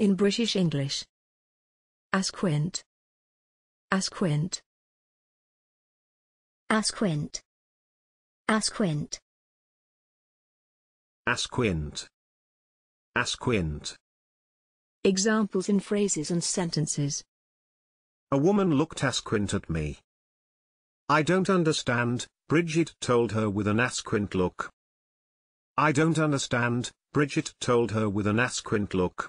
in British English. Asquint. Asquint. Asquint. Asquint. Asquint. Asquint. Examples in phrases and sentences. A woman looked asquint at me. I don't understand, Bridget told her with an asquint look. I don't understand, Bridget told her with an asquint look.